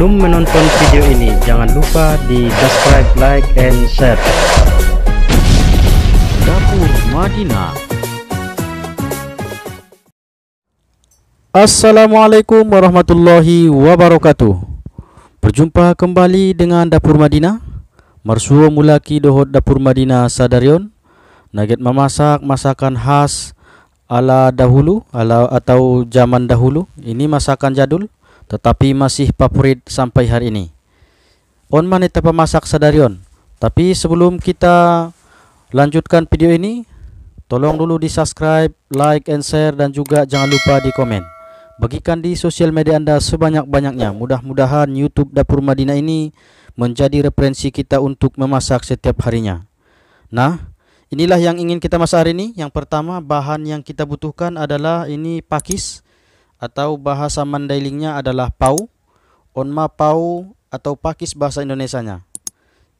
Sebelum menonton video ini, jangan lupa di subscribe, like, and share. Dapur Madinah Assalamualaikum warahmatullahi wabarakatuh Berjumpa kembali dengan Dapur Madinah Marsuo mulaki dohot Dapur Madinah Sadarion Naget memasak masakan khas ala dahulu ala atau zaman dahulu ini masakan jadul tetapi masih favorit sampai hari ini. On manita pemasak sadarion. Tapi sebelum kita lanjutkan video ini, tolong dulu di subscribe, like, and share dan juga jangan lupa di komen. Bagikan di sosial media anda sebanyak-banyaknya. Mudah-mudahan YouTube Dapur Madinah ini menjadi referensi kita untuk memasak setiap harinya. Nah, inilah yang ingin kita masak hari ini. Yang pertama, bahan yang kita butuhkan adalah ini pakis atau bahasa Mandailingnya adalah pau, onma pau atau pakis bahasa Indonesianya.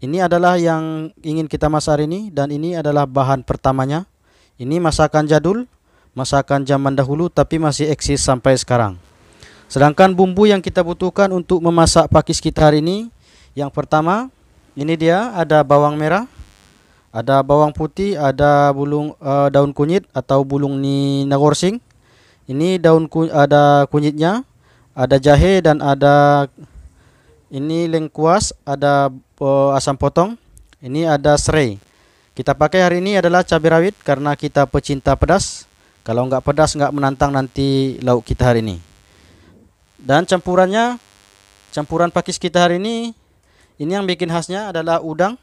Ini adalah yang ingin kita masak hari ini dan ini adalah bahan pertamanya. Ini masakan jadul, masakan zaman dahulu tapi masih eksis sampai sekarang. Sedangkan bumbu yang kita butuhkan untuk memasak pakis kita hari ini, yang pertama ini dia ada bawang merah, ada bawang putih, ada bulung uh, daun kunyit atau bulung ni nagorsing, ini daun ku, ada kunyitnya ada jahe dan ada ini lengkuas ada uh, asam potong ini ada serai kita pakai hari ini adalah cabai rawit karena kita pecinta pedas kalau nggak pedas nggak menantang nanti lauk kita hari ini dan campurannya campuran pakis kita hari ini ini yang bikin khasnya adalah udang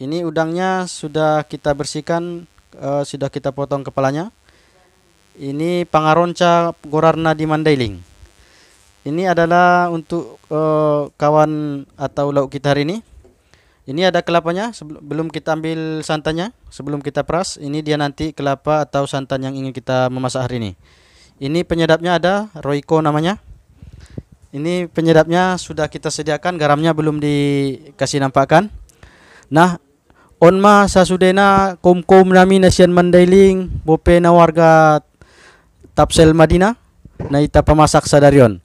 ini udangnya sudah kita bersihkan uh, sudah kita potong kepalanya ini Pangaronca Gorarna di Mandailing. Ini adalah untuk uh, kawan atau lauk kita hari ini. Ini ada kelapanya sebelum kita ambil santannya, sebelum kita peras, ini dia nanti kelapa atau santan yang ingin kita memasak hari ini. Ini penyedapnya ada Royco namanya. Ini penyedapnya sudah kita sediakan, garamnya belum dikasih nampakkan. Nah, onma sasudena kumkum nami nasian mandailing bope warga Tapsel Madina na pamasak sa daryon.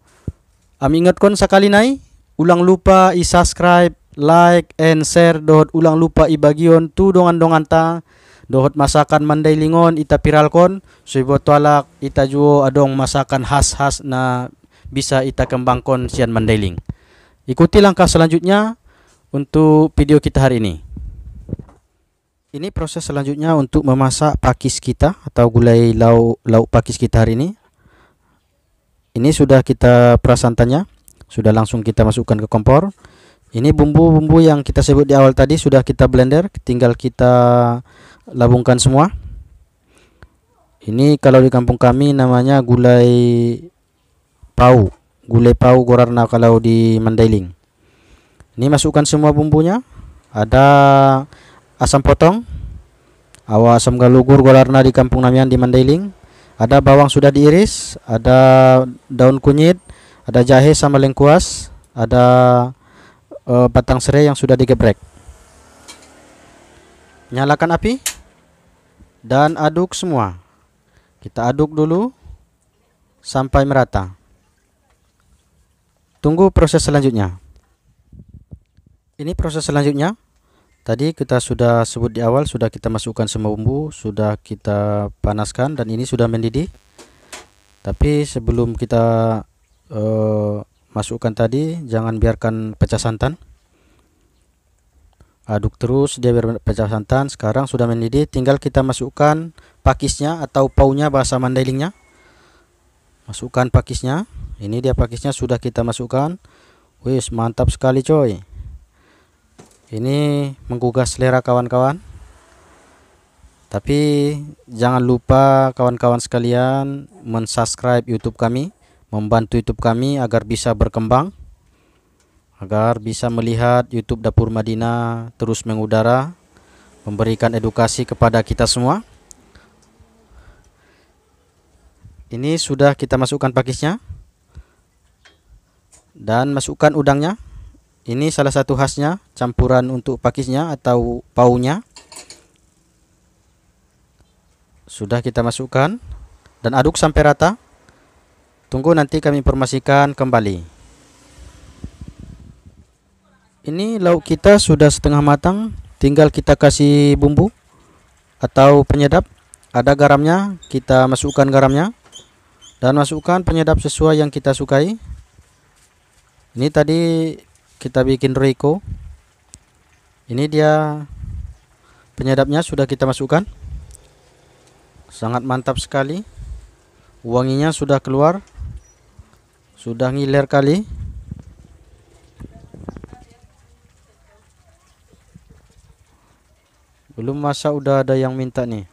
Am ingat kon sakali nai, ulang lupa i-subscribe, like, and share dohot ulang lupa ibagion tu dongan-dongan ta dohot masakan mandai lingon ita piral kon suibo tualak ita juo adong masakan khas-khas na bisa ita kembangkon sian mandailing. Ikuti langkah selanjutnya untuk video kita hari ini. Ini proses selanjutnya untuk memasak pakis kita atau gulai lauk lauk pakis kita hari ini. Ini sudah kita prasantannya, sudah langsung kita masukkan ke kompor. Ini bumbu-bumbu yang kita sebut di awal tadi sudah kita blender, tinggal kita labungkan semua. Ini kalau di kampung kami namanya gulai pau, gulai pau gorarna kalau di Mandailing. Ini masukkan semua bumbunya. Ada asam potong awa asam galugur golarna di kampung Namian di Mandailing ada bawang sudah diiris ada daun kunyit ada jahe sama lengkuas ada uh, batang serai yang sudah digeprek nyalakan api dan aduk semua kita aduk dulu sampai merata tunggu proses selanjutnya ini proses selanjutnya Tadi kita sudah sebut di awal sudah kita masukkan semua bumbu, sudah kita panaskan dan ini sudah mendidih. Tapi sebelum kita uh, masukkan tadi jangan biarkan pecah santan. Aduk terus dia biar pecah santan. Sekarang sudah mendidih, tinggal kita masukkan pakisnya atau paunya bahasa Mandailingnya. Masukkan pakisnya. Ini dia pakisnya sudah kita masukkan. Wis, mantap sekali coy ini menggugah selera kawan-kawan tapi jangan lupa kawan-kawan sekalian mensubscribe YouTube kami membantu YouTube kami agar bisa berkembang agar bisa melihat YouTube Dapur Madinah terus mengudara memberikan edukasi kepada kita semua ini sudah kita masukkan pakisnya dan masukkan udangnya ini salah satu khasnya, campuran untuk pakisnya atau paunya. Sudah kita masukkan dan aduk sampai rata. Tunggu nanti kami informasikan kembali. Ini lauk kita sudah setengah matang, tinggal kita kasih bumbu atau penyedap. Ada garamnya, kita masukkan garamnya dan masukkan penyedap sesuai yang kita sukai. Ini tadi kita bikin Reiko ini dia penyedapnya sudah kita masukkan sangat mantap sekali wanginya sudah keluar sudah ngiler kali belum masa udah ada yang minta nih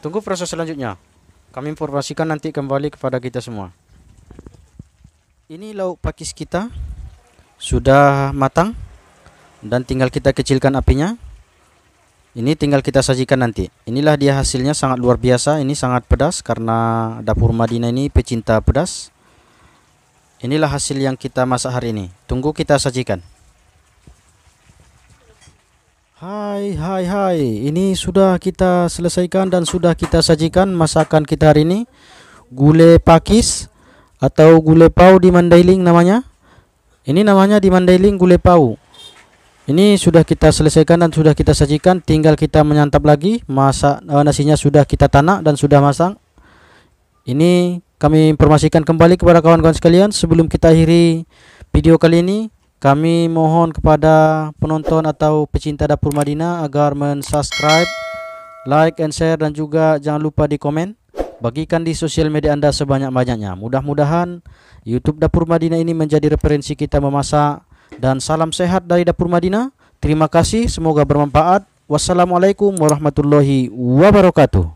tunggu proses selanjutnya kami informasikan nanti kembali kepada kita semua. Ini lauk pakis kita sudah matang dan tinggal kita kecilkan apinya. Ini tinggal kita sajikan nanti. Inilah dia hasilnya sangat luar biasa. Ini sangat pedas karena dapur Madinah ini pecinta pedas. Inilah hasil yang kita masak hari ini. Tunggu kita sajikan. Hai hai hai ini sudah kita selesaikan dan sudah kita sajikan masakan kita hari ini gulai pakis atau gulai pau di Mandailing namanya ini namanya di Mandailing gulai pau ini sudah kita selesaikan dan sudah kita sajikan tinggal kita menyantap lagi masak eh, nasinya sudah kita tanak dan sudah masak ini kami informasikan kembali kepada kawan-kawan sekalian sebelum kita akhiri video kali ini kami mohon kepada penonton atau pecinta dapur Madinah agar mensubscribe, like and share dan juga jangan lupa di komen. Bagikan di sosial media Anda sebanyak-banyaknya. Mudah-mudahan YouTube Dapur Madinah ini menjadi referensi kita memasak dan salam sehat dari Dapur Madinah. Terima kasih, semoga bermanfaat. Wassalamualaikum warahmatullahi wabarakatuh.